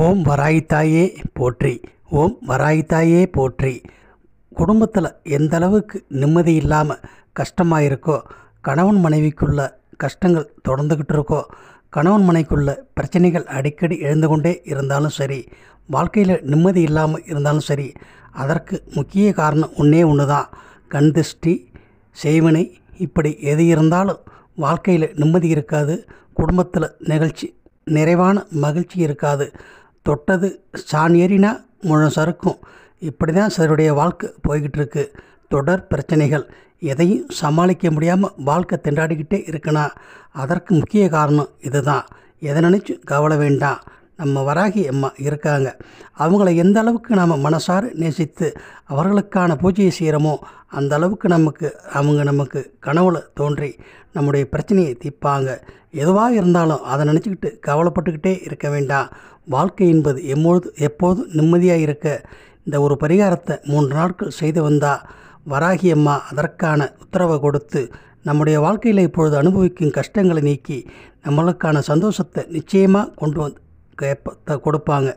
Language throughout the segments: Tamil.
ஓம் வராய்த்தாயே போற்றி ஓம் வராய்த்தாயே போற்றி குடும்பத்தில் எந்த அளவுக்கு நிம்மதி இல்லாமல் கஷ்டமாக இருக்கோ கணவன் மனைவிக்குள்ள கஷ்டங்கள் தொடர்ந்துக்கிட்டு இருக்கோ கணவன் மனைக்குள்ள பிரச்சனைகள் அடிக்கடி எழுந்து கொண்டே இருந்தாலும் சரி வாழ்க்கையில் நிம்மதி இல்லாமல் இருந்தாலும் சரி அதற்கு முக்கிய காரணம் ஒன்றே ஒன்று தான் கண் திருஷ்டி செய்வினை இப்படி எது இருந்தாலும் வாழ்க்கையில் நிம்மதி இருக்காது குடும்பத்தில் நிகழ்ச்சி நிறைவான மகிழ்ச்சி இருக்காது தொட்டது சான் ஏறினா முழு சறுக்கும் இப்படி தான் சிலருடைய வாழ்க்கை போய்கிட்டு இருக்கு தொடர் பிரச்சனைகள் எதையும் சமாளிக்க முடியாமல் வாழ்க்கை திண்டாடிக்கிட்டே இருக்குன்னா அதற்கு முக்கிய காரணம் இதுதான் எதை நினச்சி கவலை வேண்டாம் நம்ம வராகி அம்மா இருக்காங்க அவங்கள எந்த அளவுக்கு நாம் மனசார நேசித்து அவர்களுக்கான பூஜையை செய்கிறோமோ அந்த அளவுக்கு நமக்கு அவங்க நமக்கு கனவுல தோன்றி நம்முடைய பிரச்சனையை தீர்ப்பாங்க எதுவாக இருந்தாலும் அதை நினச்சிக்கிட்டு கவலைப்பட்டுக்கிட்டே இருக்க வேண்டாம் வாழ்க்கை என்பது எப்பொழுது எப்போதும் நிம்மதியாக இருக்க இந்த ஒரு பரிகாரத்தை மூன்று நாட்கள் செய்து வந்தால் வராகி அம்மா அதற்கான உத்தரவை கொடுத்து நம்முடைய வாழ்க்கையில் இப்பொழுது அனுபவிக்கும் கஷ்டங்களை நீக்கி நம்மளுக்கான சந்தோஷத்தை நிச்சயமாக கொண்டு வந்து கேட்ப கொடுப்பாங்க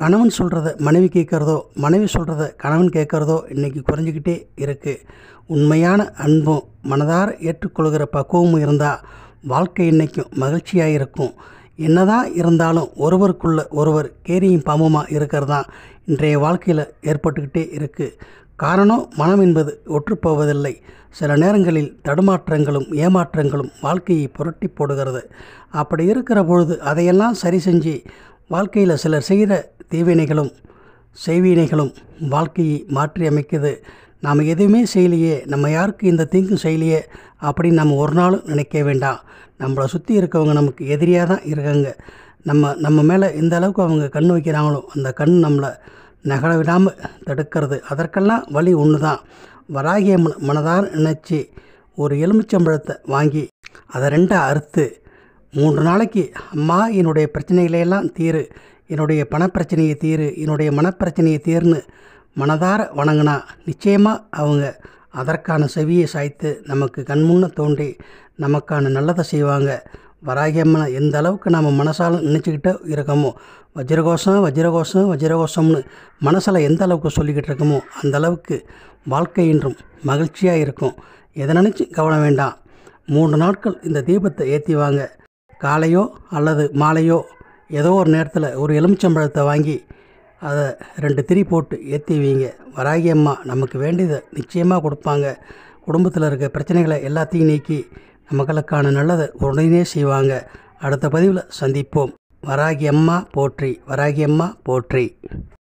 கணவன் சொல்கிறத மனைவி கேட்குறதோ மனைவி சொல்கிறத கணவன் கேட்குறதோ இன்றைக்கி குறைஞ்சிக்கிட்டே இருக்குது உண்மையான அன்பும் மனதார ஏற்றுக்கொள்கிற பக்குவமும் இருந்தால் வாழ்க்கை இன்றைக்கும் மகிழ்ச்சியாக இருக்கும் என்னதான் இருந்தாலும் ஒருவருக்குள்ள ஒருவர் கேரியும் பாம்புமாக இருக்கிறது தான் இன்றைய வாழ்க்கையில் ஏற்பட்டுக்கிட்டே இருக்குது காரணம் மனம் என்பது ஒற்றுப்போவதில்லை சில நேரங்களில் தடுமாற்றங்களும் ஏமாற்றங்களும் வாழ்க்கையை புரட்டி போடுகிறது அப்படி இருக்கிற பொழுது அதையெல்லாம் சரி செஞ்சு வாழ்க்கையில் சிலர் செய்கிற தீவினைகளும் செய்வினைகளும் வாழ்க்கையை மாற்றி அமைக்குது நாம் எதுவுமே செய்யலையே நம்ம யாருக்கும் இந்த தீங்கும் செய்யலையே அப்படின்னு நம்ம ஒரு நாளும் நினைக்க வேண்டாம் நம்மளை சுற்றி இருக்கவங்க நமக்கு எதிரியாக தான் இருக்காங்க நம்ம நம்ம மேலே எந்த அளவுக்கு அவங்க கண் வைக்கிறாங்களோ அந்த கண் நம்மளை நகர விடாமல் தடுக்கிறது அதற்கெல்லாம் வழி ஒன்று தான் வராகிய மனதார் நினச்சி ஒரு எலுமிச்சம்பழத்தை வாங்கி அதை ரெண்டாக அறுத்து மூன்று நாளைக்கு அம்மா என்னுடைய பிரச்சனைகளையெல்லாம் தீரு என்னுடைய பணப்பிரச்சனையை தீரு என்னுடைய மனப்பிரச்சனையை தீர்னு மனதார வணங்கினா நிச்சயமாக அவங்க அதற்கான செவியை சாய்த்து நமக்கு கண்முன்ன தோன்றி நமக்கான நல்லதை செய்வாங்க வராகியம்மனை எந்த அளவுக்கு நம்ம மனசால் நினச்சிக்கிட்டு இருக்கோமோ வஜ்ரகோஷம் வஜ்ரகோஷம் வஜ்ரகோஷம்னு மனசில் எந்த அளவுக்கு சொல்லிக்கிட்டு இருக்கோமோ அந்த அளவுக்கு வாழ்க்கை இன்றும் மகிழ்ச்சியாக இருக்கும் எதை நினச்சி கவனம் வேண்டாம் மூன்று நாட்கள் இந்த தீபத்தை ஏற்றி வாங்க காலையோ அல்லது மாலையோ ஏதோ ஒரு நேரத்தில் ஒரு எலுமிச்சம்பழத்தை வாங்கி அதை ரெண்டு திரி போட்டு ஏற்றி வைங்க வராகி அம்மா நமக்கு வேண்டியதை நிச்சயமாக கொடுப்பாங்க குடும்பத்தில் இருக்க பிரச்சனைகளை எல்லாத்தையும் நீக்கி மக்களுக்கான நல்லதை உடனே செய்வாங்க அடுத்த பதிவில் சந்திப்போம் வராகி அம்மா போற்றி வராகி அம்மா போற்றி